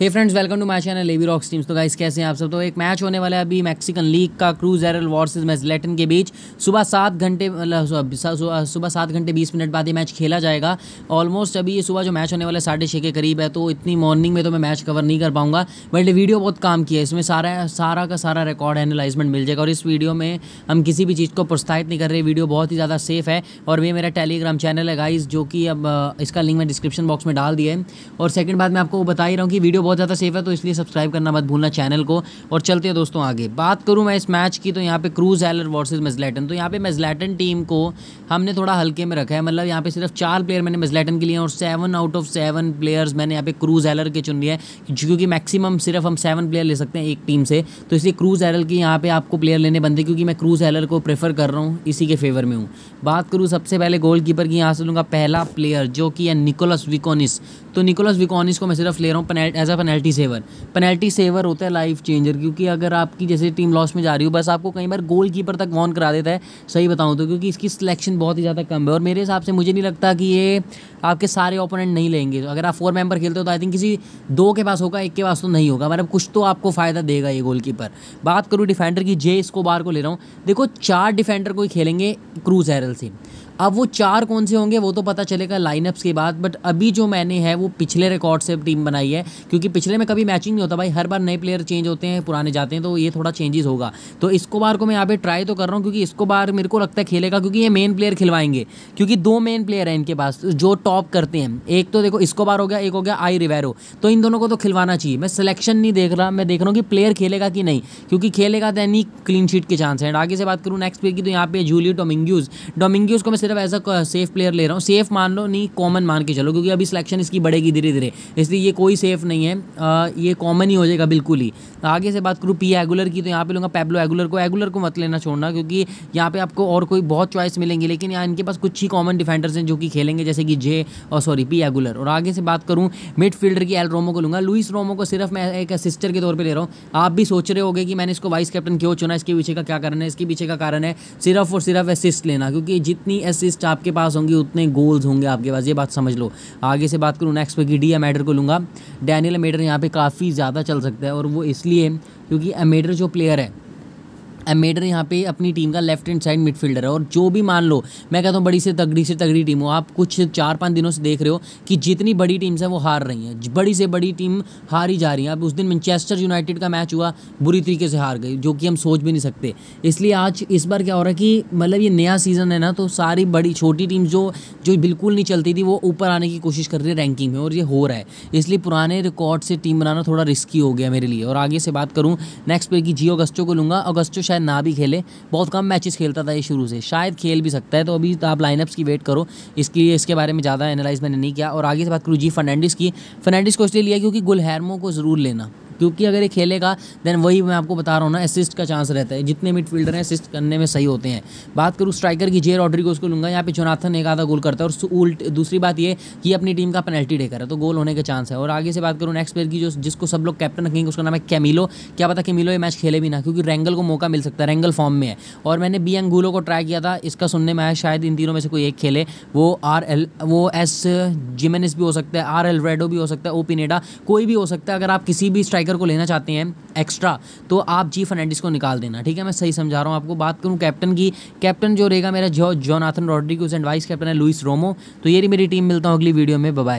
hey friends welcome to my channel Levi Rocks Teams तो guys कैसे हैं आप सब तो एक मैच होने वाला है अभी मैक्सिकन लीग का क्रूज एरल वॉर्सेज मेजलेटन के बीच सुबह सात घंटे मतलब सुबह सात घंटे बीस मिनट बाद ये मैच खेला जाएगा ऑलमोस्ट अभी ये सुबह जो मैच होने वाला है साढ़े छः के करीब है तो इतनी मॉर्निंग में तो मैं मैच कवर नहीं कर पाऊंगा बट वीडियो बहुत काम किया है इसमें सारा सारा का सारा रिकॉर्ड एनालाइजमेंट मिल जाएगा और इस वीडियो में हम किसी भी चीज़ को प्रोत्साहित नहीं कर रहे वीडियो बहुत ही ज़्यादा सेफ है और ये मेरा टेलीग्राम चैनल है गाइज जो कि अब इसका लिंक मैं डिस्क्रिप्शन बॉक्स में डाल दिया है और सेकेंड बाद मैं आपको बता ही रहा हूँ कि वीडियो बहुत ज़्यादा सेफ है तो इसलिए सब्सक्राइब करना मत भूलना चैनल को और चलते हैं दोस्तों आगे बात करूँ मैं इस मैच की तो यहाँ पे क्रूज एलर वर्सेज मेजलेटन तो यहाँ पे मेजलेटन टीम को हमने थोड़ा हल्के में रखा है मतलब यहाँ पे सिर्फ चार प्लेयर मैंने मेजलेटन के लिए और seven out of seven players मैंने यहाँ पे क्रूज एलर के चुन लिए क्योंकि मैक्सिमम सिर्फ हम सेवन प्लेयर ले सकते हैं एक टीम से तो इसलिए क्रूज एलर की यहाँ पर आपको प्लेयर लेने बनते क्योंकि मैं क्रूज एलर को प्रेफर कर रहा हूँ इसी के फेवर में हूँ बात करूँ सबसे पहले गोल कीपर की यहाँ से लूँगा पहला प्लेयर जो कि है निकोलस विकोनिस तो निकोलस विकॉनिस को मैं सिर्फ ले रहा हूँ as a penalty saver penalty saver होता है लाइफ चेंजर क्योंकि अगर आपकी जैसे टीम लॉस में जा रही हो बस आपको कई बार गोल कीपर तक वॉन करा देता है सही बताऊँ तो क्योंकि इसकी सिलेक्शन बहुत ही ज़्यादा कम है और मेरे हिसाब से मुझे नहीं लगता कि ये आपके सारे ओपोनेंट नहीं लेंगे अगर आप फोर मेंबर खेलते हो तो आई थिंक किसी दो के पास होगा एक के पास तो नहीं होगा मतलब कुछ तो आपको फ़ायदा देगा ये गोल कीपर बात करूँ डिफेंडर की जे इसको बार को ले रहा हूँ देखो चार डिफेंडर को ही खेलेंगे क्रूज एरल से अब वो चार कौन से होंगे वो तो पता चलेगा लाइनअप्स के बाद बट अभी जो मैंने है वो वो पिछले रिकॉर्ड से टीम बनाई है क्योंकि पिछले में कभी मैचिंग नहीं होता भाई हर बार नए प्लेयर चेंज होते हैं पुराने जाते हैं तो ये थोड़ा चेंजेस होगा तो इसको बार को मैं यहाँ पे ट्राई तो कर रहा हूँ क्योंकि इसको बार मेरे को लगता है खेलेगा क्योंकि ये मेन प्लेयर खिलवाएंगे क्योंकि दो मेन प्लेयर हैं इनके पास जो टॉप करते हैं एक तो देखो इसको बार हो गया एक हो गया आई रिवेरो तो इन दोनों को तो खिलवाना चाहिए मैं सिलेक्शन नहीं देख रहा मैं देख रहा हूँ कि प्लेयर खेलेगा कि नहीं क्योंकि खेलेगा तो नहीं क्लीन शीट के चांस हैं आगे से बात करूँ नेक्स्ट प्लेयर की तो यहाँ पे जूलियो डोमिंग्यूज डोमिंग्यूज को मैं सिर्फ एज अ सेफ प्लेयर ले रहा हूँ सेफ मान लो नहीं कॉमन मान के चलो क्योंकि अभी सिलेक्शन इसकी बड़े बढ़ेगी धीरे धीरे इसलिए ये कोई सेफ नहीं है आ, ये कॉमन ही हो जाएगा बिल्कुल ही तो आगे से बात करूँ पी एगुलर की तो यहाँ पे लूँगा पैब्लो एगुलर को एगुलर को मत लेना छोड़ना क्योंकि यहाँ पे आपको और कोई बहुत चॉइस मिलेंगी लेकिन यहाँ इनके पास कुछ ही कॉमन डिफेंडर्स हैं जो कि खेलेंगे जैसे कि जे और सॉरी पी एगुलर और आगे से बात करूँ मिड की एल रोमो को लूँगा लुइस रोमो को सिर्फ मैं एक असिस्टर के तौर पर ले रहा हूँ आप भी सोच रहे हो कि मैंने इसको वाइस कैप्टन क्यों चुना इसके पीछे का क्या कारण है इसके पीछे का कारण है सिर्फ और सिर्फ असिस्ट लेना क्योंकि जितनी असिस्ट आपके पास होंगी उतने गोल्स होंगे आपके पास ये बात समझ लो आगे से बात करूँ मैक्स की डी एमेडर को लूँगा डैनियल एमेडर यहाँ पे काफ़ी ज़्यादा चल सकता है और वो इसलिए क्योंकि एमेडर जो प्लेयर है एमेडर यहाँ पे अपनी टीम का लेफ्ट हैंड साइड मिडफील्डर है और जो भी मान लो मैं कहता हूँ बड़ी से तगड़ी से तगड़ी टीम हो आप कुछ चार पाँच दिनों से देख रहे हो कि जितनी बड़ी टीम्स हैं वो हार रही हैं बड़ी से बड़ी टीम हार ही जा रही है अब उस दिन मैनचेस्टर यूनाइटेड का मैच हुआ बुरी तरीके से हार गई जो कि हम सोच भी नहीं सकते इसलिए आज इस बार क्या हो रहा है कि मतलब ये नया सीज़न है ना तो सारी बड़ी छोटी टीम जो जो बिल्कुल नहीं चलती थी वो ऊपर आने की कोशिश कर रही है रैंकिंग में और ये हो रहा है इसलिए पुराने रिकॉर्ड से टीम बनाना थोड़ा रिस्की हो गया मेरे लिए और आगे से बात करूँ नेक्स्ट पे की जियो अगस्टो को लूँगा अगस्टो शायद शायद ना भी खेले बहुत कम मैचेस खेलता था ये शुरू से शायद खेल भी सकता है तो अभी तो आप लाइनअप्स की वेट करो इसकी इसके बारे में ज़्यादा एनालाइज मैंने नहीं किया और आगे से बात करूँ जी फर्नांडिस की फर्नांडिस को इसलिए लिया क्योंकि गुलहैरमो को ज़रूर लेना क्योंकि अगर ये खेलेगा देन वही मैं आपको बता रहा हूँ ना असिस्ट का चांस रहता है जितने मिड फील्डर हैं असिस्ट करने में सही होते हैं बात करूँ स्ट्राइकर की जे रॉड्रिगोज को लूँगा यहाँ पे जोनाथन एक आधा गोल करता है और उल्ट दूसरी बात ये कि अपनी टीम का पेनल्टी टेकर है तो गोल होने के चांस है और आगे से बात करूँ नेक्स्ट प्लेयर की जो जिसको सब लोग कैप्टन रखेंगे उसका नाम है कैमिलो क्या पता कैमिलो ये मैच खेले भी ना क्योंकि रेंगल को मौका मिल सकता है रेंगल फॉर्म में है और मैंने बी एंगूलो को ट्राई किया था इसका सुनने में आया शायद इन तीनों में से कोई एक खेले वो आर एल वो एस जिमेनिस भी हो सकता है आर एल रेडो भी हो सकता है ओ पिनेडा कोई भी हो सकता है अगर आप किसी भी स्ट्राइक स्ट्राइकर को लेना चाहते हैं एक्स्ट्रा तो आप जी फर्नांडिस को निकाल देना ठीक है मैं सही समझा रहा हूँ आपको बात करूँ कैप्टन की कैप्टन जो रहेगा मेरा जो Jonathan Rodriguez and vice captain है लुइस रोमो तो ये मेरी टीम मिलता हूँ अगली वीडियो में बबाई